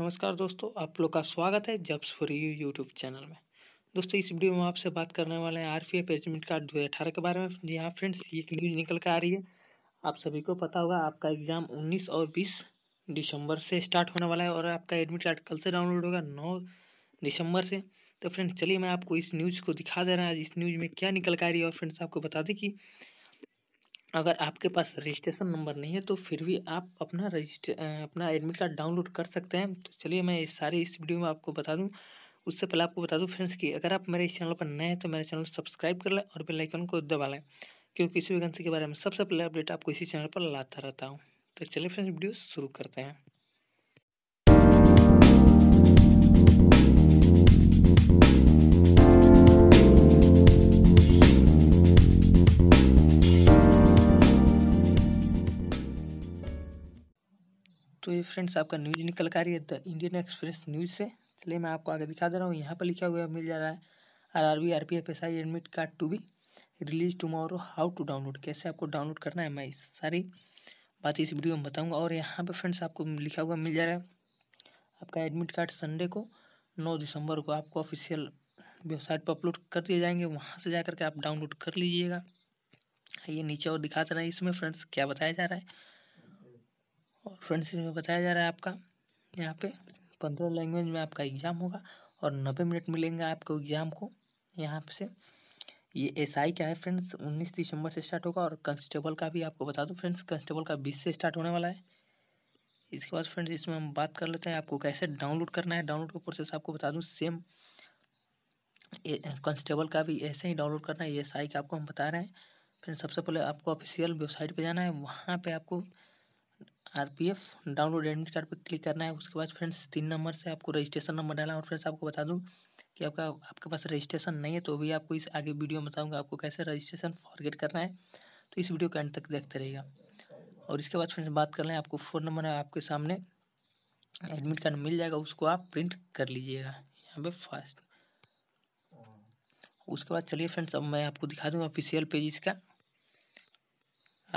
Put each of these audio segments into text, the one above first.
नमस्कार दोस्तों आप लोग का स्वागत है jobs for you YouTube channel में दोस्तों इस वीडियो में आपसे बात करने वाले हैं R P F admit card दो अठारह के बारे में जी हाँ फ्रेंड्स ये न्यूज़ निकल कर आ रही है आप सभी को पता होगा आपका एग्ज़ाम उन्नीस और बीस दिसंबर से स्टार्ट होने वाला है और आपका एडमिट कार्ड कल से डाउनलोड होगा नौ दिसंबर से तो फ्रेंड्स चलिए मैं आपको इस न्यूज़ को दिखा दे रहा हूँ इस न्यूज़ में क्या निकल के आ रही है और फ्रेंड्स आपको बता दें कि अगर आपके पास रजिस्ट्रेशन नंबर नहीं है तो फिर भी आप अपना रजिस्टर अपना एडमिट कार्ड डाउनलोड कर सकते हैं तो चलिए मैं इस सारे इस वीडियो में आपको बता दूं उससे पहले आपको बता दूं फ्रेंड्स कि अगर आप मेरे इस चैनल पर नए हैं तो मेरे चैनल सब्सक्राइब कर लें और बेलाइकन को दबा लें क्योंकि इसी वैकेंसी के बारे में सबसे पहले अपडेट आपको इसी चैनल पर लाता रहता हूँ तो चलिए फ्रेंड्स वीडियो शुरू करते हैं फ्रेंड्स आपका न्यूज़ निकल कर रही है द इंडियन एक्सप्रेस न्यूज़ से चलिए मैं आपको आगे दिखा दे रहा हूँ यहाँ पर लिखा हुआ मिल जा रहा है R R B R P F S I admit card to be release tomorrow how to download कैसे आपको डाउनलोड करना है मैं इस सारी बात इस वीडियो में बताऊंगा और यहाँ पे फ्रेंड्स आपको लिखा हुआ मिल जा रहा है आपका एडमिट कार्ड संडे को नौ दिसंबर को आपको ऑफिशियल वेबसाइट पर अपलोड कर दिए जाएंगे वहाँ से जा करके आप डाउनलोड कर लीजिएगा ये नीचे और दिखाते रहें इसमें फ्रेंड्स क्या बताया जा रहा है और फ्रेंड्स में बताया जा रहा है आपका यहाँ पे पंद्रह लैंग्वेज में आपका एग्ज़ाम होगा और नब्बे मिनट मिलेंगे आपको एग्ज़ाम को यहाँ से ये एस आई का है फ्रेंड्स उन्नीस दिसंबर से स्टार्ट होगा और कंस्टेबल का भी आपको बता दूँ फ्रेंड्स कंस्टेबल का बीस से स्टार्ट होने वाला है इसके बाद फ्रेंड्स इसमें हम बात कर लेते हैं आपको कैसे डाउनलोड करना है डाउनलोड का प्रोसेस आपको बता दूँ सेम कंस्टेबल का भी ऐसे ही डाउनलोड करना है एस आई का आपको हम बता रहे हैं फिर सबसे पहले आपको ऑफिशियल वेबसाइट पे जाना है वहाँ पे आपको आरपीएफ डाउनलोड एडमिट कार्ड पर क्लिक करना है उसके बाद फ्रेंड्स तीन नंबर से आपको रजिस्ट्रेशन नंबर डाला और फ्रेंड्स आपको बता दूँ कि आपका आपके पास रजिस्ट्रेशन नहीं है तो भी आपको इस आगे वीडियो में बताऊँगा आपको कैसे रजिस्ट्रेशन फॉरगेट करना है तो इस वीडियो के एंड तक देखते रहिएगा और इसके बाद फ्रेंड्स बात कर लें आपको फ़ोन नंबर आपके सामने एडमिट कार्ड मिल जाएगा उसको आप प्रिंट कर लीजिएगा यहाँ पे फास्ट उसके बाद चलिए फ्रेंड्स अब मैं आपको दिखा दूँगा ऑफिशियल पेज इसका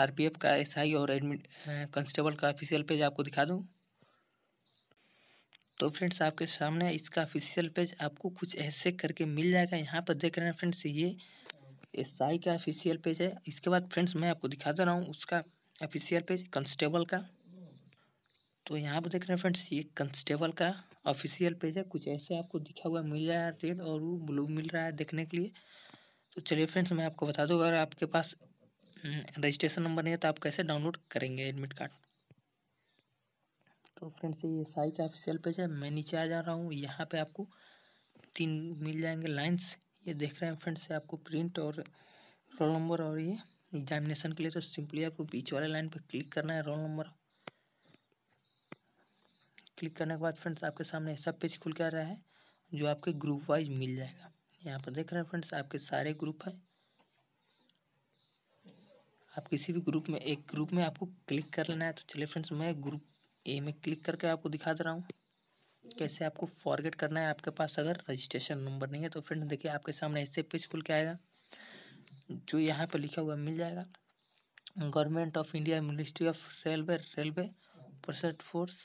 आरपीएफ का एसआई और एडमिट कांस्टेबल का ऑफिशियल पेज आपको दिखा दूँ तो फ्रेंड्स आपके सामने इसका ऑफिशियल पेज आपको कुछ ऐसे करके मिल जाएगा यहाँ पर देख रहे हैं फ्रेंड्स ये एस आई का ऑफिशियल पेज है इसके बाद फ्रेंड्स मैं आपको दिखा दे रहा हूँ उसका ऑफिशियल पेज कंस्टेबल का तो यहाँ पर देख रहे हैं फ्रेंड्स ये कंस्टेबल का ऑफिशियल पेज है कुछ ऐसे आपको दिखा हुआ मिल जाएगा रेड और वो ब्लू मिल रहा है देखने के लिए तो चलिए फ्रेंड्स मैं आपको बता दूँ अगर आपके पास हम्म, रजिस्ट्रेशन नंबर नहीं है तो आप कैसे डाउनलोड करेंगे एडमिट कार्ड तो फ्रेंड्स ये साई का ऑफिशियल पेज है मैं नीचे आ जा रहा हूँ यहाँ पे आपको तीन मिल जाएंगे लाइन्स ये देख रहे हैं फ्रेंड्स आपको प्रिंट और रोल नंबर और ये एग्जामिनेशन के लिए तो सिंपली आपको बीच वाले लाइन पर क्लिक करना है रोल नंबर क्लिक करने के बाद फ्रेंड्स आपके सामने सब पेज खुल आ रहा है जो आपके ग्रुप वाइज मिल जाएगा यहाँ पर देख रहे हैं फ्रेंड्स आपके सारे ग्रुप हैं आप किसी भी ग्रुप में एक ग्रुप में आपको क्लिक कर लेना है तो चलिए फ्रेंड्स मैं ग्रुप ए में क्लिक करके आपको दिखा दे रहा हूँ कैसे आपको फॉरगेट करना है आपके पास अगर रजिस्ट्रेशन नंबर नहीं है तो फ्रेंड देखिए आपके सामने ऐसे पेज खुल के आएगा जो यहाँ पर लिखा हुआ मिल जाएगा government of India ministry of railway railway process force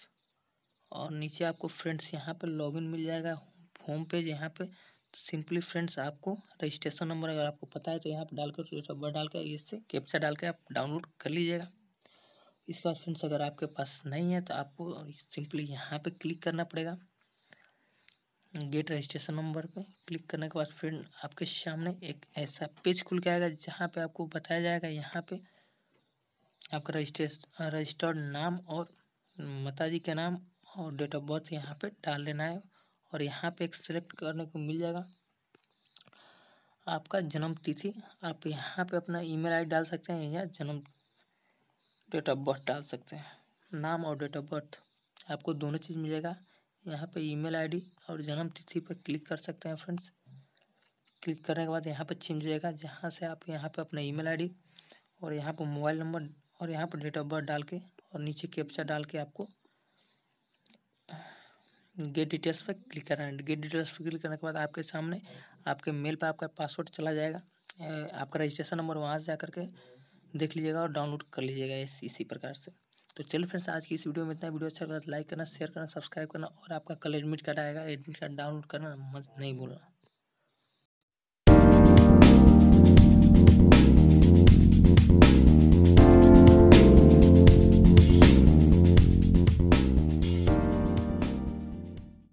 और नीचे आपको फ्रेंड्स यहाँ पर लॉगिन मिल जाएगा होम पेज यहाँ पे सिंपली फ्रेंड्स आपको रजिस्ट्रेशन नंबर अगर आपको पता है तो यहाँ पर डालकर नंबर डालकर इससे कैप्चा डाल के आप डाउनलोड कर लीजिएगा इसके बाद फ्रेंड्स अगर आपके पास नहीं है तो आपको सिंपली यहाँ पे क्लिक करना पड़ेगा गेट रजिस्ट्रेशन नंबर पे क्लिक करने के बाद फ्रेंड आपके सामने एक ऐसा पेज खुल के आएगा जहाँ पर आपको बताया जाएगा यहाँ पर आपका रजिस्ट्रेश रजिस्टर्ड नाम और माता जी के नाम और डेट ऑफ बर्थ यहाँ पर डाल लेना है और यहाँ पे एक सेलेक्ट करने को मिल जाएगा आपका जन्म तिथि आप यहाँ पे अपना ईमेल आईडी डाल सकते हैं या जन्म डेट ऑफ बर्थ डाल सकते हैं नाम और डेट ऑफ बर्थ आपको दोनों चीज़ मिलेगा यहाँ पे ईमेल आईडी और जन्म तिथि पर क्लिक कर सकते हैं फ्रेंड्स क्लिक करने के बाद यहाँ पर चेंज हो जाएगा जहाँ से आप यहाँ पर अपना ईमेल आईडी और यहाँ पर मोबाइल नंबर और यहाँ पर डेट ऑफ बर्थ डाल के और नीचे कैप्चा डाल के आपको गेट डिटेल्स पर क्लिक करना है गेट डिटेल्स पर क्लिक करने के बाद आपके सामने आपके मेल पर आपका पासवर्ड चला जाएगा आपका रजिस्ट्रेशन नंबर वहाँ से जा करके देख लीजिएगा और डाउनलोड कर लीजिएगा इस इसी प्रकार से तो चलिए फ्रेंड्स आज की इस वीडियो में इतना वीडियो अच्छा लगा लाइक तो करना शेयर करना सब्सक्राइब करना और आपका कल एडमिट कार्ड आएगा एडमिट कार्ड डाउनलोड करना मत नहीं भूलना